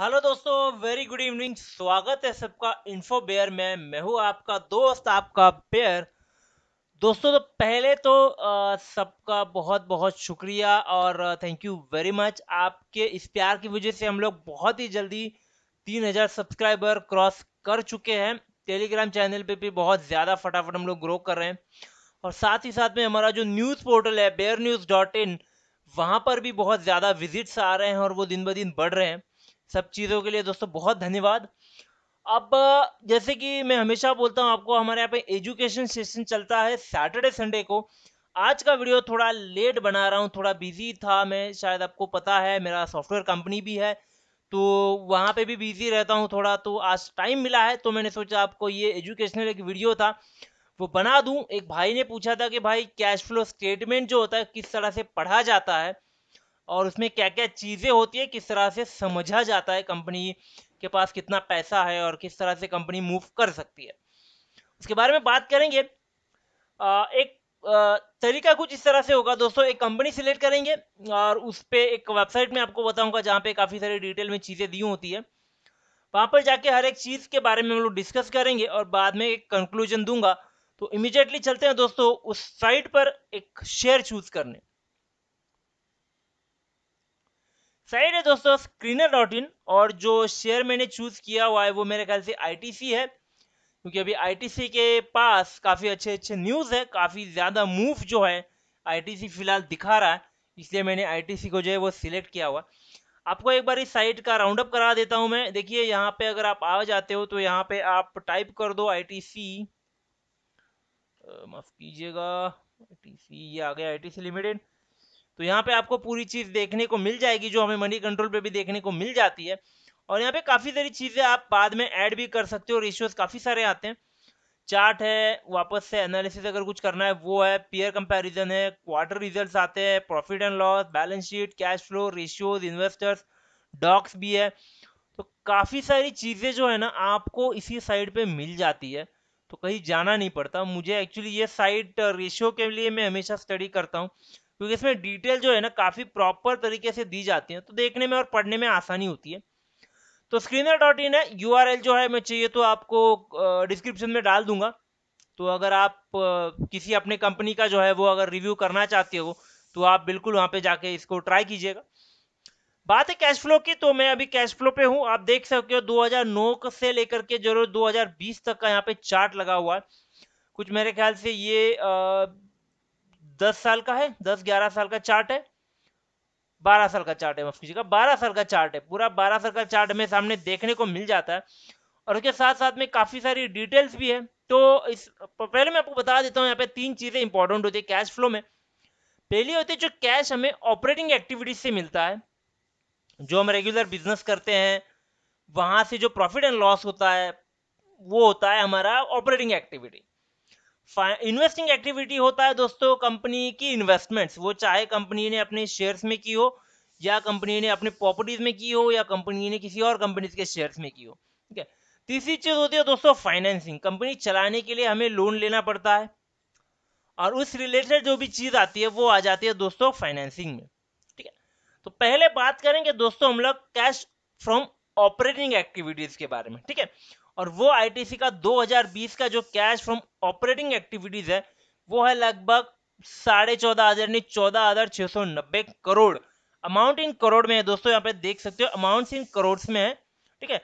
hello दोस्तों very good evening स्वागत है सबका इन्फो बेयर में मैं हूँ आपका दोस्त आपका बेयर दोस्तों तो पहले तो सबका बहुत बहुत शुक्रिया और थैंक यू वेरी मच आपके इस प्यार की वजह से हम लोग बहुत ही जल्दी 3000 सब्सक्राइबर क्रॉस कर चुके हैं टेलीग्राम चैनल पे भी बहुत ज़्यादा फटाफट हम लोग ग्रो कर रहे हैं और साथ ही साथ में हमारा जो न्यूज़ पोर्टल है बेयर न्यूज़ डॉट इन वहाँ पर भी बहुत ज़्यादा विजिट्स आ रहे हैं और वो दिन ब दिन बढ़ रहे हैं सब चीज़ों के लिए दोस्तों बहुत धन्यवाद अब जैसे कि मैं हमेशा बोलता हूँ आपको हमारे यहाँ पे एजुकेशन सेशन चलता है सैटरडे संडे को आज का वीडियो थोड़ा लेट बना रहा हूँ थोड़ा बिजी था मैं शायद आपको पता है मेरा सॉफ्टवेयर कंपनी भी है तो वहाँ पे भी बिजी रहता हूँ थोड़ा तो आज टाइम मिला है तो मैंने सोचा आपको ये एजुकेशनल एक वीडियो था वो बना दूँ एक भाई ने पूछा था कि भाई कैश फ्लो स्टेटमेंट जो होता है किस तरह से पढ़ा जाता है और उसमें क्या क्या चीज़ें होती है किस तरह से समझा जाता है कंपनी के पास कितना पैसा है और किस तरह से कंपनी मूव कर सकती है उसके बारे में बात करेंगे आ, एक तरीका कुछ इस तरह से होगा दोस्तों एक कंपनी सिलेक्ट करेंगे और उस पर एक वेबसाइट में आपको बताऊंगा जहाँ पे काफ़ी सारी डिटेल में चीज़ें दी होती है वहाँ पर जाके हर एक चीज़ के बारे में हम लोग डिस्कस करेंगे और बाद में एक कंक्लूजन दूंगा तो इमिजिएटली चलते हैं दोस्तों उस साइट पर एक शेयर चूज करने सही है दोस्तों स्क्रीनर डॉट इन और जो शेयर मैंने चूज किया हुआ है वो मेरे ख्याल से आईटीसी है क्योंकि अभी आईटीसी के पास काफ़ी अच्छे अच्छे न्यूज़ है काफ़ी ज़्यादा मूव जो है आईटीसी फिलहाल दिखा रहा है इसलिए मैंने आईटीसी को जो है वो सिलेक्ट किया हुआ आपको एक बार इस साइट का राउंड अप करा देता हूं मैं देखिए यहाँ पे अगर आप आ जाते हो तो यहाँ पे आप टाइप कर दो आई सी माफ़ कीजिएगा आईटीसी ये आ गया सी लिमिटेड तो यहाँ पे आपको पूरी चीज़ देखने को मिल जाएगी जो हमें मनी कंट्रोल पे भी देखने को मिल जाती है और यहाँ पे काफ़ी सारी चीज़ें आप बाद में ऐड भी कर सकते हो रेशियोज काफ़ी सारे आते हैं चार्ट है वापस से एनालिसिस अगर कुछ करना है वो है पीयर कंपैरिजन है क्वार्टर रिजल्ट्स आते हैं profit and loss balance sheet cash flow ratios investors docs भी है तो काफ़ी सारी चीज़ें जो है ना आपको इसी साइड पे मिल जाती है तो कहीं जाना नहीं पड़ता मुझे एक्चुअली ये साइट रेशियो के लिए मैं हमेशा स्टडी करता हूँ क्योंकि इसमें डिटेल जो है ना काफी प्रॉपर तरीके से दी जाती है तो देखने में और पढ़ने में आसानी होती है तो स्क्रीनर डॉट इन है यू जो है मैं चाहिए तो आपको डिस्क्रिप्शन में डाल दूंगा तो अगर आप किसी अपने कंपनी का जो है वो अगर रिव्यू करना चाहते हो तो आप बिल्कुल वहां पे जाके इसको ट्राई कीजिएगा बात है कैश फ्लो की तो मैं अभी कैश फ्लो पे हूँ आप देख सकते हो 2009 से लेकर के जरूर 2020 तक का यहाँ पे चार्ट लगा हुआ है कुछ मेरे ख्याल से ये दस साल का है दस ग्यारह साल का चार्ट है बारह साल का चार्ट है माफ कीजिएगा बारह साल का चार्ट है पूरा बारह साल का चार्ट हमें सामने देखने को मिल जाता है और उसके साथ साथ में काफी सारी डिटेल्स भी है तो इस पहले मैं आपको बता देता हूँ यहाँ पे तीन चीजें इंपॉर्टेंट होती है कैश फ्लो में पहली होती है जो कैश हमें ऑपरेटिंग एक्टिविटीज से मिलता है जो हम रेगुलर बिजनेस करते हैं वहां से जो प्रॉफिट एंड लॉस होता है वो होता है हमारा ऑपरेटिंग एक्टिविटी इन्वेस्टिंग एक्टिविटी होता है दोस्तों कंपनी की इन्वेस्टमेंट्स वो चाहे कंपनी ने अपने शेयर्स में की हो या कंपनी ने अपने प्रॉपर्टीज में की हो या कंपनी ने किसी और कंपनी के शेयर्स में की हो ठीक है तीसरी चीज होती है दोस्तों फाइनेंसिंग कंपनी चलाने के लिए हमें लोन लेना पड़ता है और उस रिलेटेड जो भी चीज आती है वो आ जाती है दोस्तों फाइनेंसिंग में ठीक है तो पहले बात करेंगे दोस्तों हम लोग कैश फ्रॉम ऑपरेटिंग एक्टिविटीज के बारे में ठीक है और वो आईटीसी का 2020 का जो कैश फ्रॉम ऑपरेटिंग एक्टिविटीज है वो है लगभग साढ़े चौदह हजार यानी चौदह हजार छह सौ नब्बे करोड़ अमाउंट इन करोड़ में है दोस्तों यहाँ पे देख सकते हो अमाउंट इन करोड़ में है ठीक है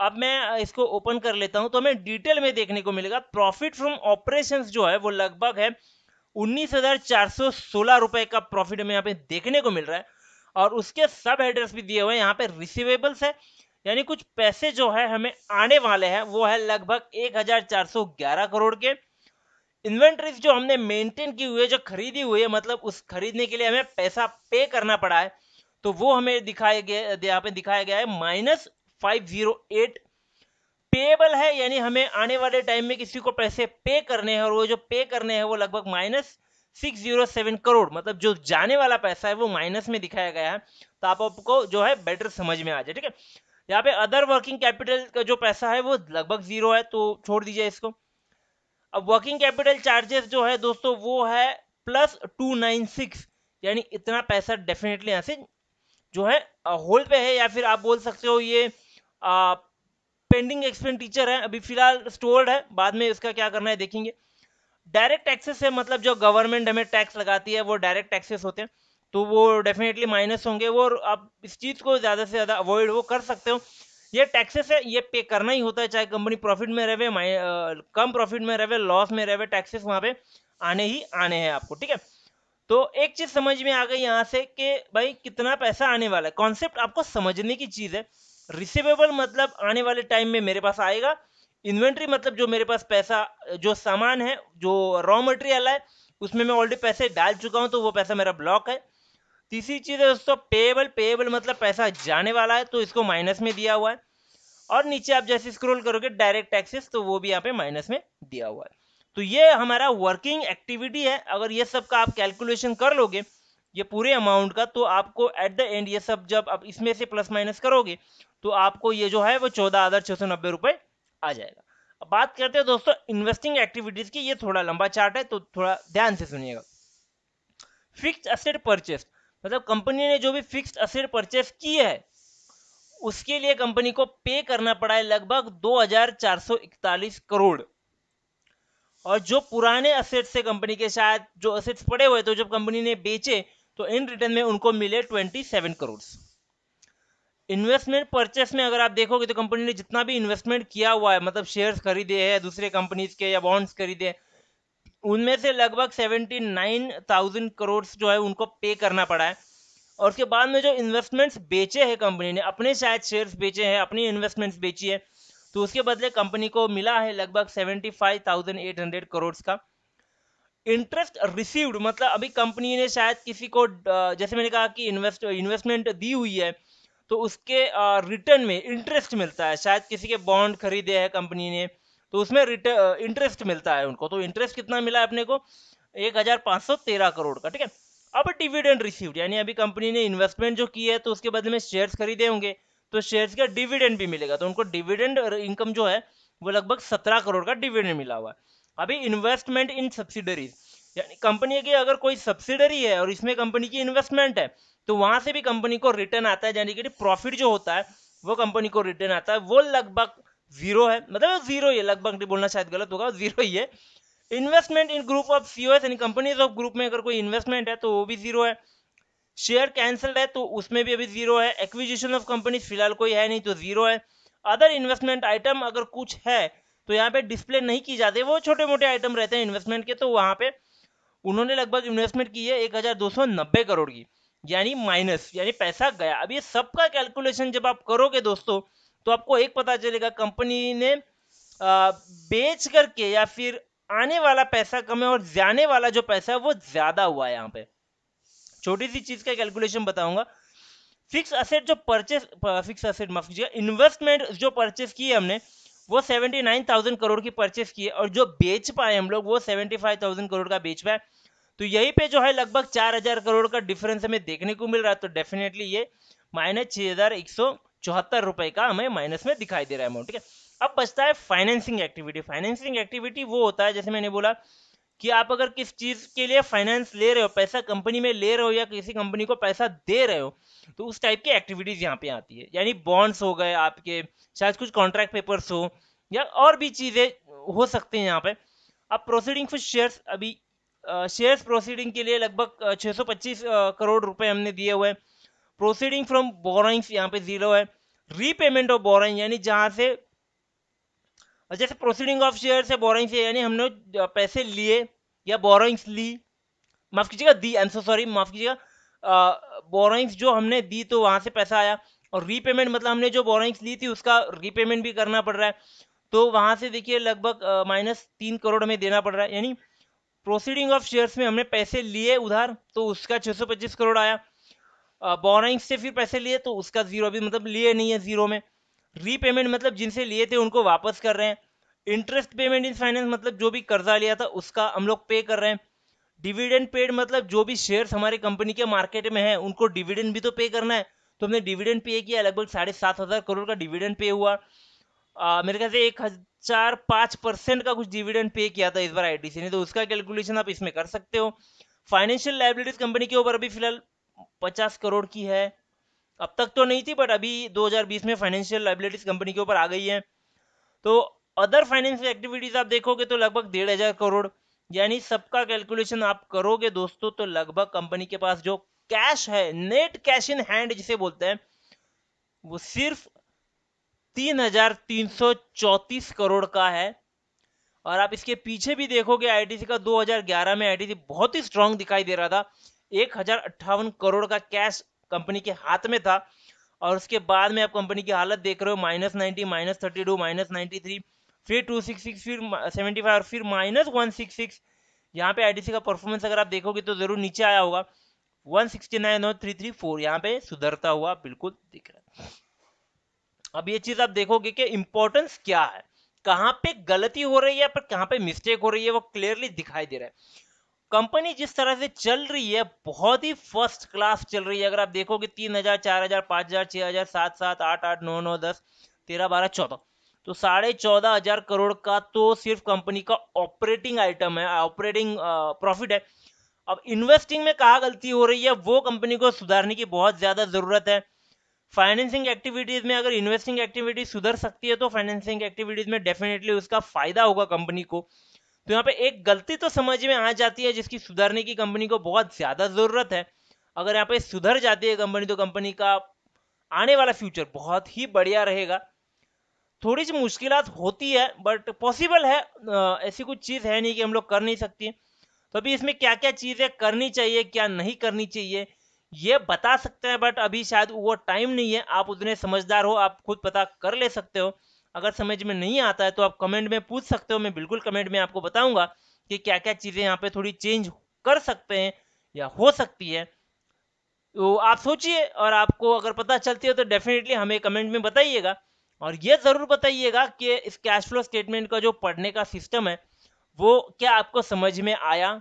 अब मैं इसको ओपन कर लेता हूं तो हमें डिटेल में देखने को मिलेगा प्रॉफिट फ्रॉम ऑपरेशंस जो है वो लगभग है उन्नीस हजार चार सौ सोलह रुपए का प्रॉफिट हमें यहाँ पे देखने को मिल रहा है और उसके सब एड्रेस भी दिए हुए हैं यहाँ पे रिसिवेबल्स है यानी कुछ पैसे जो है हमें आने वाले हैं वो है लगभग 1411 करोड़ के इन्वेंट्रीज जो हमने मेंटेन की हुई है जो खरीदी हुई है मतलब उस खरीदने के लिए हमें पैसा पे करना पड़ा है तो वो हमें दिखाया गया यहाँ पे दिखाया गया है minus five zero eight payable है यानी हमें आने वाले टाइम में किसी को पैसे पे करने हैं और वो जो पे करने हैं वो लगभग minus six zero seven crore मतलब जो जाने वाला पैसा है वो माइनस में दिखाया गया है तो आप आपको जो है बेटर समझ में आ जाए ठीक है यहाँ पे अदर वर्किंग कैपिटल का जो पैसा है वो लगभग जीरो है तो छोड़ दीजिए इसको अब वर्किंग कैपिटल चार्जेस जो है दोस्तों वो है प्लस टू नाइन सिक्स यानी इतना पैसा डेफिनेटली यहाँ से जो है होल्ड पे है या फिर आप बोल सकते हो ये आ, पेंडिंग एक्सपेंडिचर है अभी फिलहाल स्टोर्ड है बाद में इसका क्या करना है देखेंगे डायरेक्ट टैक्सेस है मतलब जो गवर्नमेंट हमें टैक्स लगाती है वो डायरेक्ट टैक्सेस होते हैं तो वो डेफिनेटली माइनस होंगे वो आप इस चीज़ को ज़्यादा से ज़्यादा अवॉइड वो कर सकते हो ये टैक्सेस है ये पे करना ही होता है चाहे कंपनी प्रॉफिट में रहे कम प्रॉफिट में रहे लॉस में रहे टैक्सेस वहाँ पे आने ही आने हैं आपको ठीक है तो एक चीज़ समझ में आ गई यहाँ से कि भाई कितना पैसा आने वाला है कॉन्सेप्ट आपको समझने की चीज़ है रिसिवेबल मतलब आने वाले टाइम में मेरे पास आएगा इन्वेंट्री मतलब जो मेरे पास पैसा जो सामान है जो रॉ मटेरियल है उसमें मैं ऑलरेडी पैसे डाल चुका हूँ तो वो पैसा मेरा ब्लॉक है तीसरी चीज़ है दोस्तों पेबल पेएबल मतलब पैसा जाने वाला है तो इसको माइनस में दिया हुआ है और नीचे आप जैसे स्क्रोल करोगे डायरेक्ट टैक्सेस तो वो भी यहाँ पे माइनस में दिया हुआ है तो ये हमारा वर्किंग एक्टिविटी है अगर ये सब का आप कैलकुलेशन कर लोगे ये पूरे अमाउंट का तो आपको एट द एंड ये सब जब आप इसमें से प्लस माइनस करोगे तो आपको ये जो है वो चौदह हज़ार छः सौ नब्बे रुपये आ जाएगा अब बात करते हैं दोस्तों इन्वेस्टिंग एक्टिविटीज़ की ये थोड़ा लंबा चार्ट है तो थोड़ा ध्यान से सुनिएगा फिक्स असेट परचेस मतलब कंपनी ने जो भी फिक्स्ड असेट परचेस की है उसके लिए कंपनी को पे करना पड़ा है लगभग 2441 करोड़ और जो पुराने असेट से कंपनी के शायद जो असेट्स पड़े हुए तो जब कंपनी ने बेचे तो इन रिटर्न में उनको मिले 27 करोड़ इन्वेस्टमेंट परचेस में अगर आप देखोगे तो कंपनी ने जितना भी इन्वेस्टमेंट किया हुआ है मतलब शेयर्स खरीदे हैं दूसरे कंपनीज के या बॉन्ड्स खरीदे हैं उनमें से लगभग सेवेंटी नाइन थाउजेंड करोड़ जो है उनको पे करना पड़ा है और उसके बाद में जो इन्वेस्टमेंट्स बेचे हैं कंपनी ने अपने शायद शेयर्स बेचे हैं अपनी इन्वेस्टमेंट्स बेची है तो उसके बदले कंपनी को मिला है लगभग seventy five thousand eight hundred crore का इंटरेस्ट रिसीव्ड मतलब अभी कंपनी ने शायद किसी को जैसे मैंने कहा कि इन्वेस्ट इन्वेस्टमेंट दी हुई है तो उसके रिटर्न में इंटरेस्ट मिलता है शायद किसी के बॉन्ड खरीदे हैं कंपनी ने तो उसमें इंटरेस्ट मिलता है उनको तो इंटरेस्ट कितना मिला है अपने को एक करोड़ का ठीक है अब डिविडेंड रिसीव्ड यानी अभी कंपनी ने इन्वेस्टमेंट जो की है तो उसके बदले में शेयर्स खरीदे होंगे तो शेयर्स का डिविडेंड भी मिलेगा तो उनको डिविडेंड इनकम जो है वो लगभग सत्रह करोड़ का डिविडेंड मिला हुआ है अभी इन्वेस्टमेंट इन सब्सिडरीज यानी कंपनी की अगर कोई सब्सिडरी है और इसमें कंपनी की इन्वेस्टमेंट है तो वहां से भी कंपनी को रिटर्न आता है यानी कि प्रॉफिट जो होता है वो कंपनी को रिटर्न आता है वो लगभग जीरो है मतलब जीरो ही है लगभग नहीं बोलना शायद गलत होगा जीरो ही है investment in group of CO यानी कंपनीज ऑफ ग्रुप में अगर कोई इन्वेस्टमेंट है तो वो भी जीरो है शेयर कैंसल्ड है तो उसमें भी अभी जीरो है एक्विजिशन ऑफ कंपनीज फिलहाल कोई है नहीं तो जीरो है अदर इन्वेस्टमेंट आइटम अगर कुछ है तो यहाँ पे डिस्प्ले नहीं की जाती वो छोटे मोटे आइटम रहते हैं इन्वेस्टमेंट के तो वहाँ पे उन्होंने लगभग इन्वेस्टमेंट की है एक हजार दो सौ नब्बे करोड़ की यानी माइनस यानी पैसा गया अब ये सबका कैलकुलेशन जब आप करोगे दोस्तों तो आपको एक पता चलेगा कंपनी ने आ, बेच करके या फिर आने वाला पैसा कम है और जाने वाला जो पैसा है वो ज्यादा हुआ है यहाँ पे छोटी सी चीज का कैलकुलेशन बताऊंगा फिक्स असेट जो परचेस फिक्स असेट माफ कीजिएगा इन्वेस्टमेंट जो परचेस है हमने वो सेवेंटी नाइन थाउजेंड करोड़ की परचेस की है और जो बेच पाए हम लोग वो सेवेंटी फाइव थाउजेंड करोड़ का बेच पाए तो यही पे जो है लगभग चार हजार करोड़ का डिफरेंस हमें देखने को मिल रहा है तो डेफिनेटली ये माइनस छह हजार एक सौ चौहत्तर रुपए का हमें माइनस में दिखाई दे रहा है अमाउंट ठीक है अब बचता है फाइनेंसिंग एक्टिविटी फाइनेंसिंग एक्टिविटी वो होता है जैसे मैंने बोला कि आप अगर किस चीज के लिए फाइनेंस ले रहे हो पैसा कंपनी में ले रहे हो या किसी कंपनी को पैसा दे रहे हो तो उस टाइप की एक्टिविटीज यहाँ पे आती है यानी बॉन्ड्स हो गए आपके शायद कुछ कॉन्ट्रैक्ट पेपर्स हो या और भी चीजें हो सकती हैं यहाँ पे अब प्रोसीडिंग फॉर शेयर्स अभी शेयर्स प्रोसीडिंग के लिए लगभग 625 करोड़ रुपए हमने दिए हुए हैं प्रोसीडिंग फ्रॉम बोरोइंग्स यहाँ पे जीरो है रीपेमेंट ऑफ बोरइंग यानी जहाँ से जैसे प्रोसीडिंग ऑफ शेयर से बोरइंग से यानी हमने पैसे लिए या बोरइंग्स ली माफ कीजिएगा दी आई एम सो सॉरी माफ कीजिएगा बोरइंग्स जो हमने दी तो वहाँ से पैसा आया और रीपेमेंट मतलब हमने जो बोरइंग्स ली थी उसका रीपेमेंट भी करना पड़ रहा है तो वहाँ से देखिए लगभग माइनस तीन करोड़ हमें देना पड़ रहा है यानी प्रोसीडिंग ऑफ शेयर्स में हमने पैसे लिए उधार तो उसका 625 करोड़ आया बोराइंग से फिर पैसे लिए तो उसका जीरो अभी मतलब लिए नहीं है जीरो में रीपेमेंट मतलब जिनसे लिए थे उनको वापस कर रहे हैं इंटरेस्ट पेमेंट इन फाइनेंस मतलब जो भी कर्जा लिया था उसका हम लोग पे कर रहे हैं डिविडेंड पेड मतलब जो भी शेयर्स हमारे कंपनी के मार्केट में है उनको डिविडेंड भी तो पे करना है तो हमने डिविडेंड पे किया लगभग साढ़े सात हज़ार करोड़ का डिविडेंड पे हुआ आ, मेरे ख्याल से एक हजार पाँच परसेंट का कुछ डिविडेंड पे किया था इस बार आई टी सी ने तो उसका कैलकुलेशन आप इसमें कर सकते हो फाइनेंशियल लाइबिलिटीज कंपनी के ऊपर अभी फिलहाल पचास करोड़ की है अब तक तो नहीं थी बट अभी 2020 में फाइनेंशियल लाइबिलिटीज कंपनी के ऊपर आ गई है तो अदर फाइनेंशियल एक्टिविटीज आप देखोगे तो लगभग डेढ़ हजार करोड़ यानी सबका कैलकुलेशन आप करोगे दोस्तों तो लगभग कंपनी के पास जो कैश है नेट कैश इन हैंड जिसे बोलते हैं वो सिर्फ तीन हजार तीन सौ चौतीस करोड़ का है और आप इसके पीछे भी देखोगे आई का 2011 में आई बहुत ही स्ट्रांग दिखाई दे रहा था एक करोड़ का कैश कंपनी के हाथ में था और उसके बाद में आप कंपनी की हालत देख रहे हो minus ninety minus thirty two minus ninety three फिर टू सिक्स सिक्स फिर सेवेंटी फाइव और फिर माइनस वन सिक्स सिक्स यहाँ पे आईडीसी का परफॉर्मेंस अगर आप देखोगे तो ज़रूर नीचे आया होगा वन सिक्सटी नाइन और थ्री थ्री फोर यहाँ पे सुधरता हुआ बिल्कुल दिख रहा है अब ये चीज़ आप देखोगे कि इंपॉर्टेंस क्या है कहाँ पे गलती हो रही है पर कहाँ पे मिस्टेक हो रही है वो क्लियरली दिखाई दे रहा है कंपनी जिस तरह से चल रही है बहुत ही फर्स्ट क्लास चल रही है अगर आप देखोगे तीन हजार चार हजार पाँच हजार छह हजार सात सात आठ आठ नौ नौ दस तेरह बारह चौदह तो साढ़े चौदह हजार करोड़ का तो सिर्फ कंपनी का ऑपरेटिंग आइटम है ऑपरेटिंग प्रॉफिट है अब इन्वेस्टिंग में कहा गलती हो रही है वो कंपनी को सुधारने की बहुत ज़्यादा ज़रूरत है फाइनेंसिंग एक्टिविटीज़ में अगर इन्वेस्टिंग एक्टिविटीज सुधर सकती है तो फाइनेंसिंग एक्टिविटीज़ में डेफिनेटली उसका फ़ायदा होगा कंपनी को तो यहाँ पे एक गलती तो समझ में आ जाती है जिसकी सुधारने की कंपनी को बहुत ज्यादा जरूरत है अगर यहाँ पे सुधर जाती है कंपनी तो कंपनी का आने वाला फ्यूचर बहुत ही बढ़िया रहेगा थोड़ी सी मुश्किल होती है बट पॉसिबल है ऐसी कुछ चीज़ है नहीं कि हम लोग कर नहीं सकते तो अभी इसमें क्या क्या चीज़ें करनी चाहिए क्या नहीं करनी चाहिए ये बता सकते हैं बट अभी शायद वो टाइम नहीं है आप उतने समझदार हो आप खुद पता कर ले सकते हो अगर समझ में नहीं आता है तो आप कमेंट में पूछ सकते हो मैं बिल्कुल कमेंट में आपको बताऊंगा कि क्या क्या चीज़ें यहाँ पे थोड़ी चेंज कर सकते हैं या हो सकती है तो आप सोचिए और आपको अगर पता चलती हो तो डेफिनेटली हमें कमेंट में बताइएगा और ये ज़रूर बताइएगा कि इस कैश फ्लो स्टेटमेंट का जो पढ़ने का सिस्टम है वो क्या आपको समझ में आया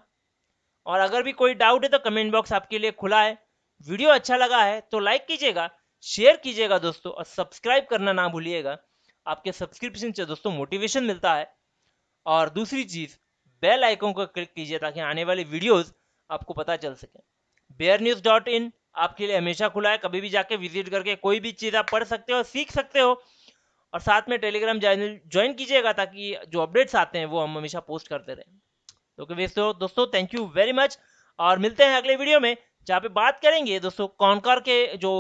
और अगर भी कोई डाउट है तो कमेंट बॉक्स आपके लिए खुला है वीडियो अच्छा लगा है तो लाइक कीजिएगा शेयर कीजिएगा दोस्तों और सब्सक्राइब करना ना भूलिएगा आपके सब्सक्रिप्शन से दोस्तों मोटिवेशन मिलता है और दूसरी चीज़ बेल आइकॉन को क्लिक कीजिए ताकि आने वाली वीडियोस आपको पता चल सके बेयर न्यूज़ डॉट इन आपके लिए हमेशा खुला है कभी भी जाके विजिट करके कोई भी चीज़ आप पढ़ सकते हो सीख सकते हो और साथ में टेलीग्राम चैनल ज्वाइन कीजिएगा ताकि जो अपडेट्स आते हैं वो हम हमेशा पोस्ट करते रहें तो ओके दोस्तों दोस्तों थैंक यू वेरी मच और मिलते हैं अगले वीडियो में जहाँ पे बात करेंगे दोस्तों कॉनकॉर के जो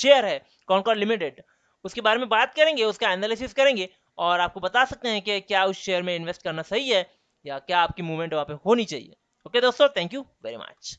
शेयर है कॉनकॉर लिमिटेड उसके बारे में बात करेंगे उसका एनालिसिस करेंगे और आपको बता सकते हैं कि क्या उस शेयर में इन्वेस्ट करना सही है या क्या आपकी मूवमेंट वहाँ पे होनी चाहिए ओके दोस्तों थैंक यू वेरी मच